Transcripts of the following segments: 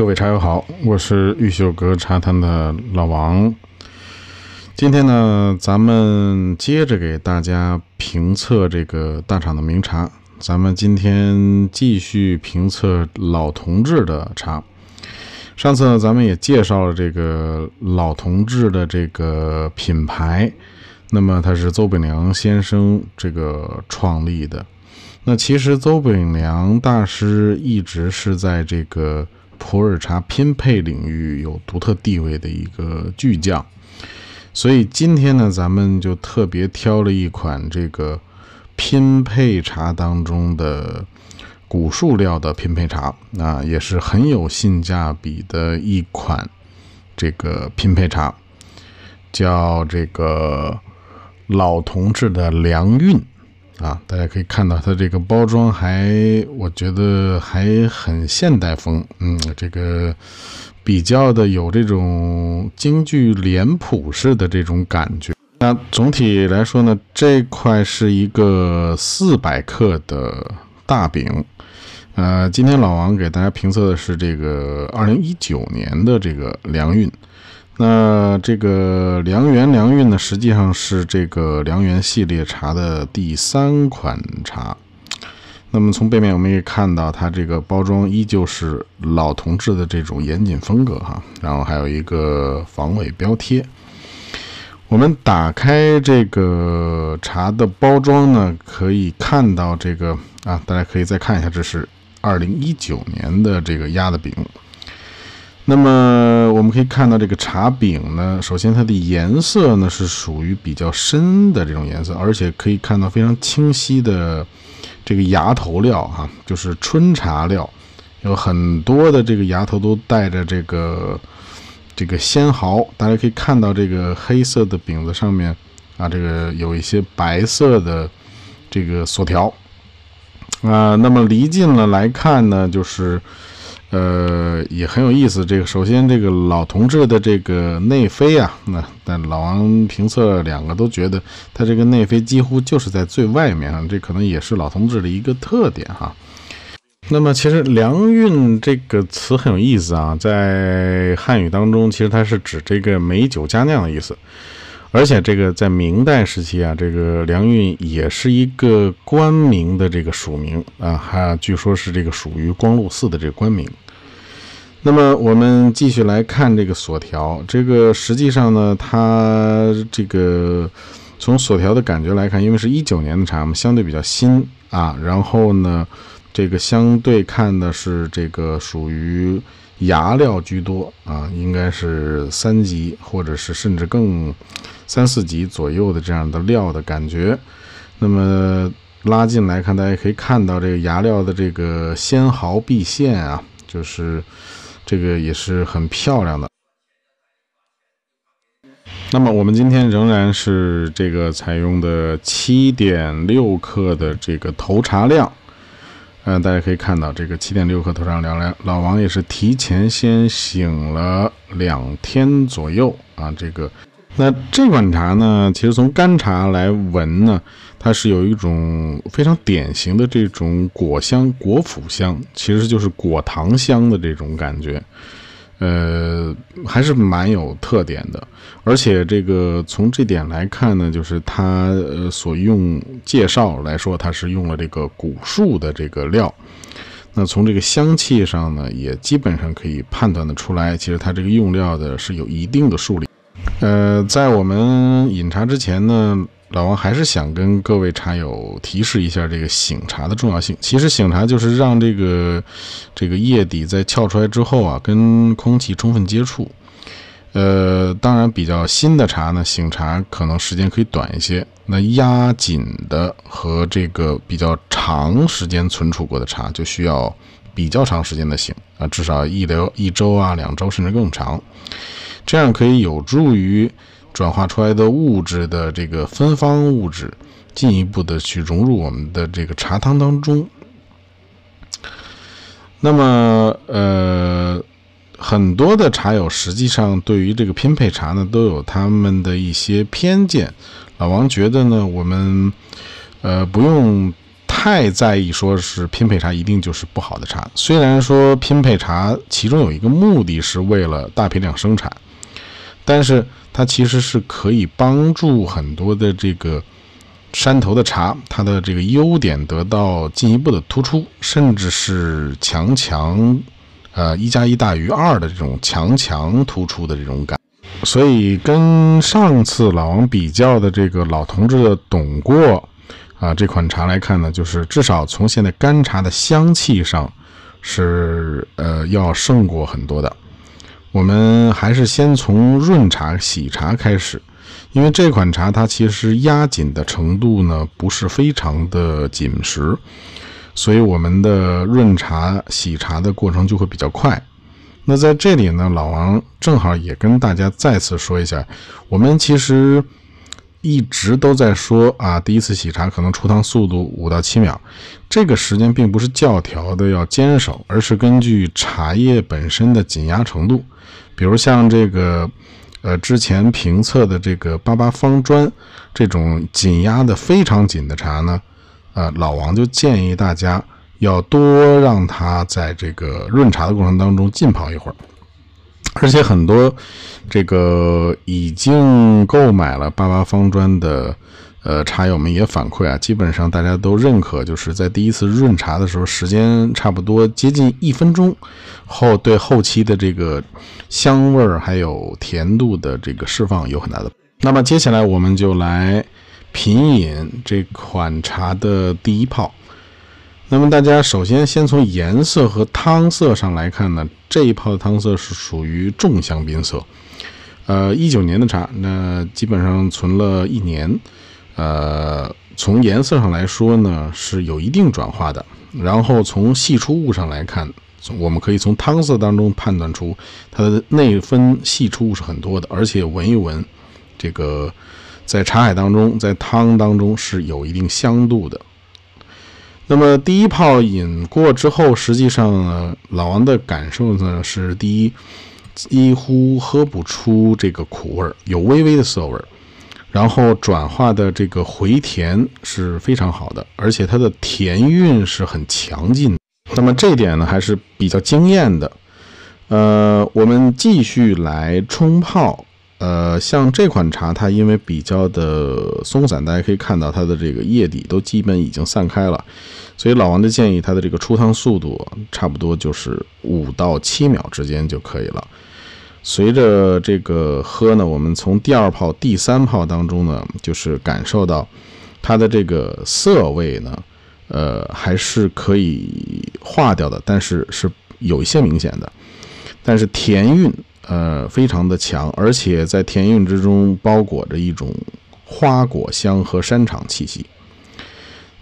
各位茶友好，我是玉秀阁茶摊的老王。今天呢，咱们接着给大家评测这个大厂的名茶。咱们今天继续评测老同志的茶。上次咱们也介绍了这个老同志的这个品牌，那么他是邹炳良先生这个创立的。那其实邹炳良大师一直是在这个。普洱茶拼配领域有独特地位的一个巨匠，所以今天呢，咱们就特别挑了一款这个拼配茶当中的古树料的拼配茶，啊，也是很有性价比的一款这个拼配茶，叫这个老同志的良运。啊，大家可以看到它这个包装还，我觉得还很现代风，嗯，这个比较的有这种京剧脸谱式的这种感觉。那总体来说呢，这块是一个四百克的大饼，呃，今天老王给大家评测的是这个二零一九年的这个梁运。那这个良缘良韵呢，实际上是这个良缘系列茶的第三款茶。那么从背面我们也看到，它这个包装依旧是老同志的这种严谨风格哈。然后还有一个防伪标贴。我们打开这个茶的包装呢，可以看到这个啊，大家可以再看一下，这是二零一九年的这个压的饼。那么我们可以看到这个茶饼呢，首先它的颜色呢是属于比较深的这种颜色，而且可以看到非常清晰的这个芽头料哈，就是春茶料，有很多的这个芽头都带着这个这个鲜毫，大家可以看到这个黑色的饼子上面啊，这个有一些白色的这个索条啊，那么离近了来看呢，就是。呃，也很有意思。这个，首先，这个老同志的这个内飞啊，那但老王评测两个都觉得，他这个内飞几乎就是在最外面啊。这可能也是老同志的一个特点哈。那么，其实“良韵”这个词很有意思啊，在汉语当中，其实它是指这个美酒佳酿的意思。而且这个在明代时期啊，这个梁运也是一个官名的这个署名啊，还据说是这个属于光禄寺的这个官名。那么我们继续来看这个索条，这个实际上呢，它这个从索条的感觉来看，因为是一九年的茶嘛，相对比较新啊。然后呢，这个相对看的是这个属于。牙料居多啊，应该是三级或者是甚至更三四级左右的这样的料的感觉。那么拉近来看，大家可以看到这个牙料的这个纤毫毕现啊，就是这个也是很漂亮的。那么我们今天仍然是这个采用的七点六克的这个投茶量。嗯，大家可以看到这个七点六克头上聊来，老王也是提前先醒了两天左右啊。这个，那这款茶呢，其实从干茶来闻呢，它是有一种非常典型的这种果香、果脯香，其实就是果糖香的这种感觉。呃，还是蛮有特点的，而且这个从这点来看呢，就是它呃所用介绍来说，它是用了这个古树的这个料，那从这个香气上呢，也基本上可以判断的出来，其实它这个用料的是有一定的数量。呃，在我们饮茶之前呢。老王还是想跟各位茶友提示一下这个醒茶的重要性。其实醒茶就是让这个这个叶底在撬出来之后啊，跟空气充分接触。呃，当然比较新的茶呢，醒茶可能时间可以短一些。那压紧的和这个比较长时间存储过的茶，就需要比较长时间的醒啊，至少一两一周啊，两周甚至更长。这样可以有助于。转化出来的物质的这个芬芳物质，进一步的去融入我们的这个茶汤当中。那么，呃，很多的茶友实际上对于这个拼配茶呢，都有他们的一些偏见。老王觉得呢，我们呃不用太在意，说是拼配茶一定就是不好的茶。虽然说拼配茶其中有一个目的是为了大批量生产。但是它其实是可以帮助很多的这个山头的茶，它的这个优点得到进一步的突出，甚至是强强，呃，一加一大于二的这种强强突出的这种感。所以跟上次老王比较的这个老同志的懂过啊这款茶来看呢，就是至少从现在干茶的香气上是呃要胜过很多的。我们还是先从润茶、洗茶开始，因为这款茶它其实压紧的程度呢不是非常的紧实，所以我们的润茶、洗茶的过程就会比较快。那在这里呢，老王正好也跟大家再次说一下，我们其实。一直都在说啊，第一次洗茶可能出汤速度五到七秒，这个时间并不是教条的要坚守，而是根据茶叶本身的紧压程度。比如像这个，呃，之前评测的这个八八方砖这种紧压的非常紧的茶呢，呃，老王就建议大家要多让它在这个润茶的过程当中浸泡一会儿。而且很多这个已经购买了八八方砖的呃茶友们也反馈啊，基本上大家都认可，就是在第一次润茶的时候，时间差不多接近一分钟后，对后期的这个香味儿还有甜度的这个释放有很大的。那么接下来我们就来品饮这款茶的第一泡。那么大家首先先从颜色和汤色上来看呢，这一泡的汤色是属于重香槟色，呃，一九年的茶，那基本上存了一年，呃，从颜色上来说呢是有一定转化的。然后从细出物上来看，我们可以从汤色当中判断出它的内分细出物是很多的，而且闻一闻，这个在茶海当中，在汤当中是有一定香度的。那么第一泡饮过之后，实际上呢，老王的感受呢是：第一，几乎喝不出这个苦味儿，有微微的涩味儿；然后转化的这个回甜是非常好的，而且它的甜韵是很强劲。那么这一点呢，还是比较惊艳的。呃，我们继续来冲泡。呃，像这款茶，它因为比较的松散，大家可以看到它的这个叶底都基本已经散开了，所以老王的建议，它的这个出汤速度差不多就是五到七秒之间就可以了。随着这个喝呢，我们从第二泡、第三泡当中呢，就是感受到它的这个涩味呢，呃，还是可以化掉的，但是是有一些明显的，但是甜韵。呃，非常的强，而且在甜韵之中包裹着一种花果香和山场气息。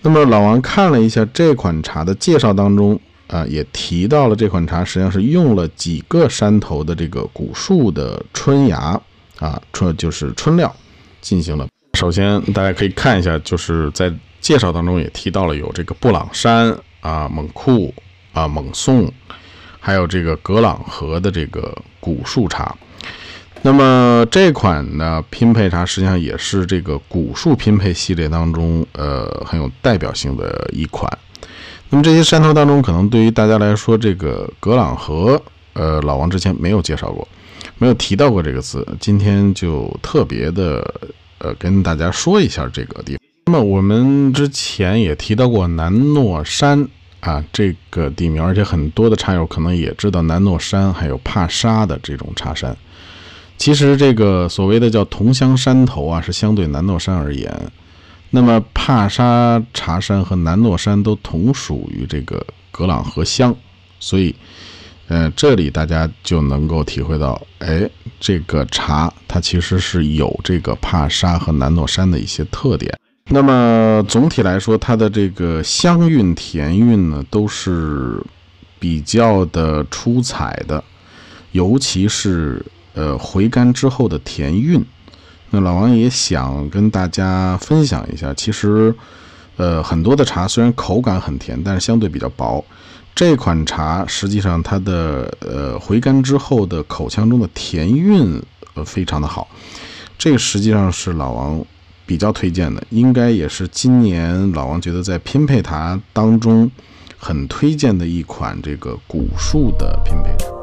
那么老王看了一下这款茶的介绍当中啊，也提到了这款茶实际上是用了几个山头的这个古树的春芽啊，春就是春料进行了。首先大家可以看一下，就是在介绍当中也提到了有这个布朗山啊、勐库啊、勐宋。还有这个格朗河的这个古树茶，那么这款呢拼配茶实际上也是这个古树拼配系列当中呃很有代表性的一款。那么这些山头当中，可能对于大家来说，这个格朗河呃老王之前没有介绍过，没有提到过这个词，今天就特别的呃跟大家说一下这个地方。那么我们之前也提到过南糯山。啊，这个地名，而且很多的茶友可能也知道南糯山，还有帕沙的这种茶山。其实这个所谓的叫同乡山头啊，是相对南糯山而言。那么帕沙茶山和南糯山都同属于这个格朗河乡，所以，呃，这里大家就能够体会到，哎，这个茶它其实是有这个帕沙和南糯山的一些特点。那么总体来说，它的这个香韵、甜韵呢，都是比较的出彩的，尤其是呃回甘之后的甜韵。那老王也想跟大家分享一下，其实呃很多的茶虽然口感很甜，但是相对比较薄。这款茶实际上它的呃回甘之后的口腔中的甜韵呃非常的好，这个实际上是老王。比较推荐的，应该也是今年老王觉得在拼配茶当中很推荐的一款，这个古树的拼配茶。